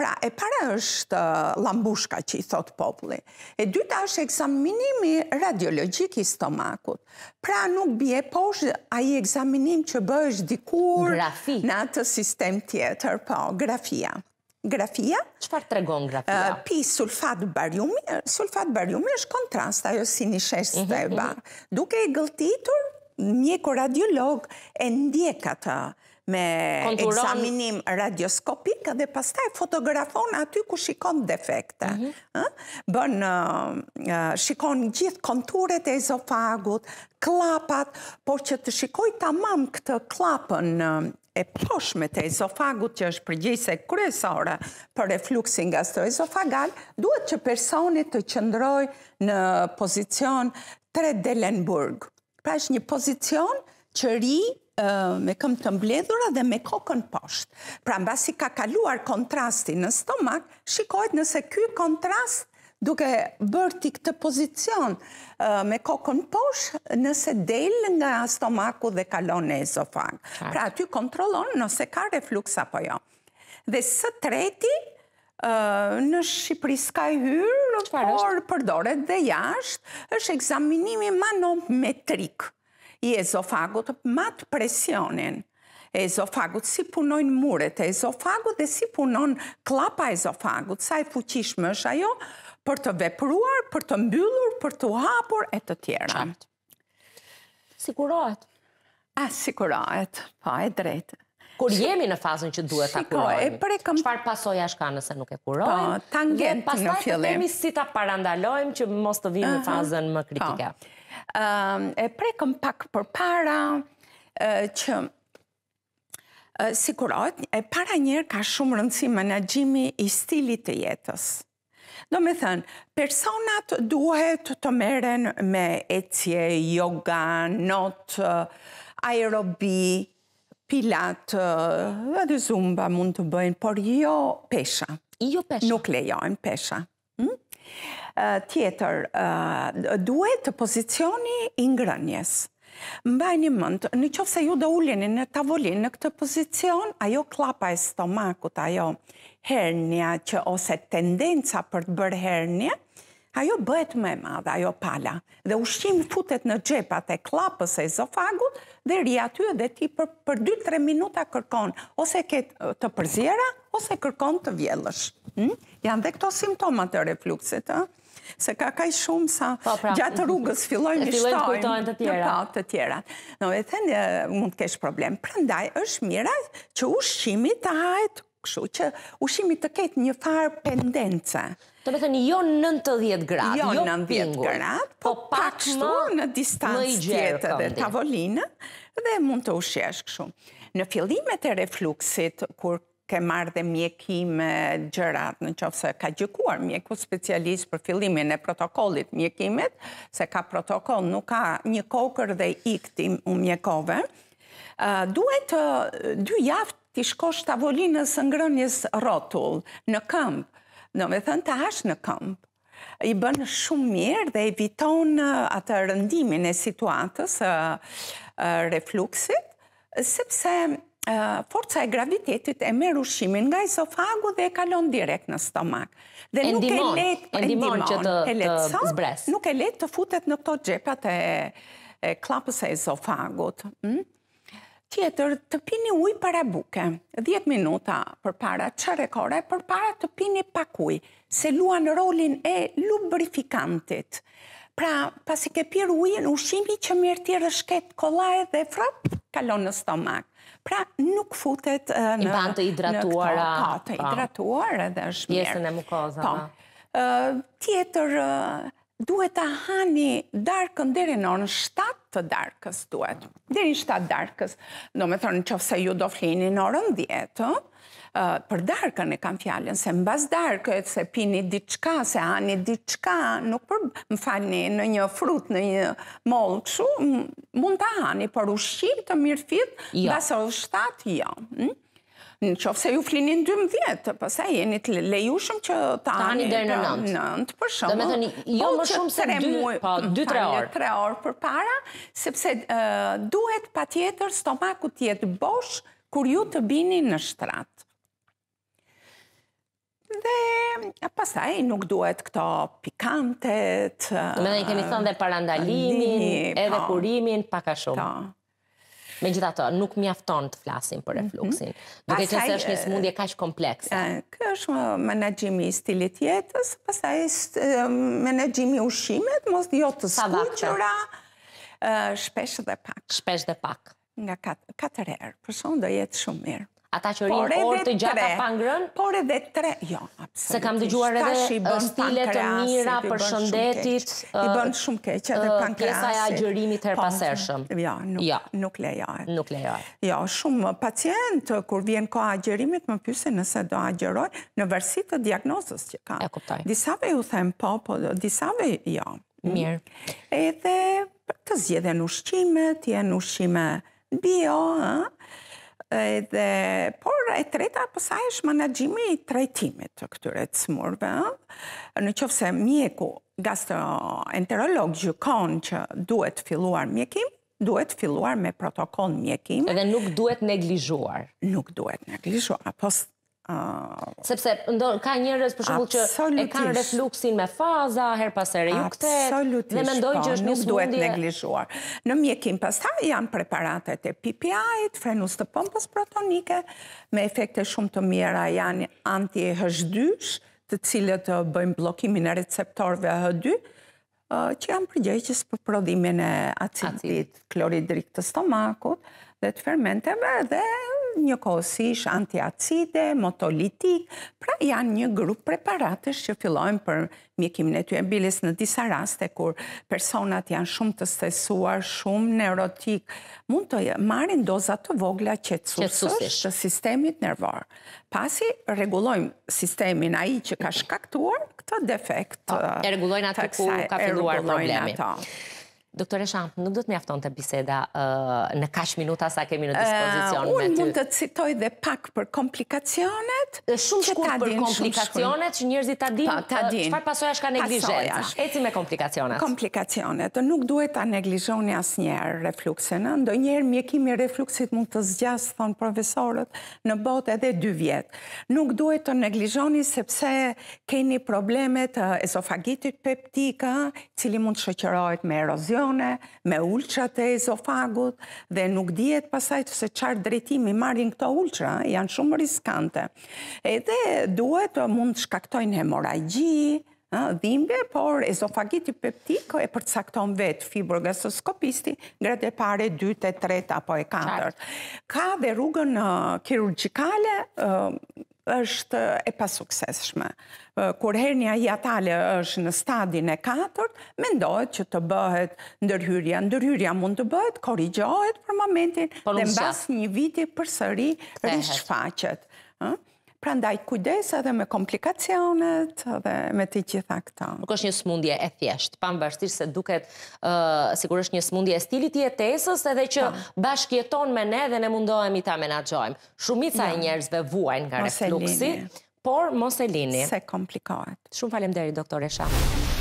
Pra, e para është uh, lambushka që i thot populli. E dyta është eksaminimi radiologjik i stomakut. Pra, nuk bje posh aji eksaminim që bësh dikur në atë sistem tjetër, po, grafia. Grafia? Qëfar të regon grafia? Uh, pi sulfat bariumi, sulfat bariumi është kontrast, ajo si një shesh mhm, steba. Mhm. Duke e gëltitur, mjeko radiolog e ndjek atë me examinim radioskopik dhe pastaj fotografon aty ku shikon defekte. Mhm. Bën shikon gjithë konturet e ezofagut, klapat, por që të shikoj të mam këtë klapën e poshme të ezofagut që është përgjise kryesore për refluksin gastroezofagal, duhet që personit të qëndroj në pozicion 3 Delenburg. Pra është një pozicion që ri me këm të mbledhura dhe me kokën poshtë. Pra në basi ka kaluar kontrasti në stomak, shikojt nëse ky kontrast duke bërë t'i këtë pozicion me kokën poshtë nëse del nga stomaku dhe kalon e ezofan. Pra aty kontrolon nëse ka refluks apo jo. Dhe së treti, në Shqipëri s'ka i hyrë, por përdore dhe jashtë, është eksaminimi manometrik i ezofagut matë presionin. E ezofagut si punojnë muret e ezofagut dhe si punon klapa ezofagut, sa e fuqishme është ajo për të vepruar, për të mbyllur, për të hapur e të tjera. Sigurohet. A, sigurohet, pa po, e drejtë. Kur jemi në fazën që duhet ta kurojmë, qëfar pasoja është ka nëse nuk e po, kurojnë, dhe Pastaj të temi si ta parandalojmë që mos të vim në fazën më kritike. Po. Ehm, e prekëm pak për para, që sikurot, e para njerë ka shumë rëndësi menagjimi i stilit të jetës. Do me thënë, personat duhet të meren me ecje, yoga, not, aerobi, pilat, dhe zumba mund të bëjnë, por jo pesha. Jo pesha. Nuk lejojnë pesha. Hm? tjetër, duhet të pozicioni i ngrënjes. Mbaj një mëndë, në qofë se ju do ulinë në tavolin në këtë pozicion, ajo klapa e stomakut, ajo hernja, ose tendenca për të bërë hernja, ajo bëhet me madhe, ajo pala. Dhe ushqim futet në gjepat e klapës e zofagut, dhe ri aty dhe ti për 2-3 minuta kërkon, ose këtë të përzjera, ose kërkon të vjellësh. Hm? Janë dhe këto simptomat të refluxit, të? se ka kaj shumë sa po, pra, gjatë mm-hmm. rrugës fillojnë i shtojnë të patë të tjera. Në e thënë, mund të kesh problem. Përëndaj, është mira që ushqimi të hajt, këshu që ushqimi të ketë një farë pendence. Të bethën, jo 90 gradë, jo, jo gradë, po, po pak shtu në distancë tjetë dhe tavolinë, dhe mund të ushqesh këshu. Në fillimet e refluksit, kur ke marrë dhe mjekime gjërat, në qofë se ka gjëkuar mjeku specialist për fillimin e protokollit mjekimet, se ka protokoll, nuk ka një kokër dhe iktim u mjekove, duhet dy jaft t'i shkosh tavolinës ngrënjës rotull në këmp, në me thënë të ashtë në këmp, i bënë shumë mirë dhe eviton atë rëndimin e situatës refluksit, sepse forca e gravitetit e merë ushimin nga isofagu dhe e kalon direkt në stomak. Dhe nuk e letë... Endimon që të zbres. Nuk e letë të futet në këto gjepat e klapës e isofagut. Hm? Tjetër, të pini uj për e buke. 10 minuta për para, qëre kore, për para të pini pak uj. Se luan rolin e lubrifikantit. Pra, pasi ke pirë ujën, ushimi që mirë tjere shket kolaj dhe frapë, kalon në stomak. Pra nuk futet në... I ban të hidratuara. Ka, të po. hidratuar edhe është mirë. Pjesën e mukozave. Po. tjetër duhet të hani darkën dheri në orën 7 të darkës duhet. Dheri në 7 darkës, do me thërë në qëfëse ju do flini në orën 10, për darkën e kam fjallën, se mbas bas darkët, se pini diçka, se ani diçka, nuk për më falni në një frut, në një mollë këshu, mund të ani, për ushqim të mirë fit, basë jo. o shtatë, jo. Hm? Në qofë se ju flinin 12, pëse jeni të lejushëm që të ani dërë në 9, për shumë. jo po më shumë se 2-3 po, po, orë. 2-3 orë për para, sepse duhet pa tjetër stomaku tjetë bosh, kur ju të bini në shtratë. Dhe pasaj nuk duhet këto pikantet. Me dhe në kemi thënë dhe parandalimin, edhe po. kurimin, paka shumë. Po. Me gjitha të, nuk mjafton të flasim për refluksin. Mhm. Duke që se është një smundje kash komplekse. Kë është menagjimi stilit jetës, pasaj menagjimi ushimet, mos dhjo të skuqura, shpesh dhe pak. Shpesh dhe pak. Nga katër erë, përshon do jetë shumë mirë ata që rinë orë të gjata pa ngrënë? Por edhe tre, jo, absolutisht. Se kam të gjuar edhe stile të mira për shëndetit. I bënë shumë keq edhe pankreasit. Kesa e agjërimit her po, pasershëm. Jo, jo, nuk lejohet. Nuk lejohet. Jo, shumë pacient, kur vjen ko agjërimit, më pyse nëse do agjëroj në versit të diagnozës që ka. E kuptaj. Disave ju themë po, po, disave jo. Mirë. Edhe të zjedhe në ushqime, të jenë ushqime bio, ha? edhe, por e treta përsa po e është managjimi i trejtimit të këtyre të smurve. Në qofë se mjeku gastroenterolog gjukon që duhet të filluar mjekim, duhet filluar me protokon mjekim. Edhe nuk duhet neglizhuar. Nuk duhet neglizhuar. Apo Ah. Sepse ka njërës për shumë që e kanë refluksin me faza, her pas ere ju dhe me ndojnë që po, është një smundje. Nuk duhet neglishuar. Në mjekim pas ta janë preparatet e PPI-t, frenus të pompës protonike, me efekte shumë të mira janë anti-hëshdysh, të cilët uh, bëjmë blokimin e receptorve H2, uh, që janë përgjegjës për prodhimin e acidit, kloridrik të stomakut, dhe të fermenteve dhe një kohësish antiacide, motolitik, pra janë një grup preparatës që fillojnë për mjekimin e ty e bilis në disa raste kur personat janë shumë të stesuar, shumë neurotik, mund të marin dozat të vogla qetsusës të sistemit nervar. Pasi regulojmë sistemin a i që ka shkaktuar, këtë defekt po, të E regulojnë atë ku ka filluar problemi. Doktore Shant, nuk do të afton të biseda në kash minuta sa kemi në dispozicion me ty. Unë mund të citoj dhe pak për komplikacionet. Shumë shkur për komplikacionet që njërzit të adin, qëfar pasoja shka neglijxenca? Eci me komplikacionet. Komplikacionet. Nuk duhet të neglijxoni as njerë refluksin. Ndo njerë mjekimi refluksit mund të zgjas, thonë profesorët, në bot edhe dy vjetë. Nuk duhet të neglijxoni sepse keni problemet esofagitit peptika, cili mund të shëqërojt me erozion me ulqa të ezofagut, dhe nuk djetë pasaj të se qarë drejtimi marrin këto ulqa, janë shumë riskante. E dhe duhet të mund shkaktojnë hemorajgji, dhimbje, por ezofagiti peptiko e përcakton vetë fibro gësoskopisti, gretë e pare dyte, treta apo e katërt. Ka dhe rrugën kirurgikale, është e pasukseshme. Kur hernia jatale është në stadin e 4, mendojt që të bëhet ndërhyrja. Ndërhyrja mund të bëhet, korrigjohet për momentin, po, dhe në basë një viti për sëri rishfaqet. Përshfaqet. Pra ndaj kujdes edhe me komplikacionet dhe me të gjitha këta. Nuk është një smundje e thjeshtë, pa më se duket uh, sigurisht një smundje e stilit i tesës edhe që po. bashkjeton me ne dhe ne mundohemi ta menagjojmë. Shumica e jo. njerëzve vuajnë nga refluksi, por mos e lini. Se komplikohet. Shumë falem deri, doktore Shama.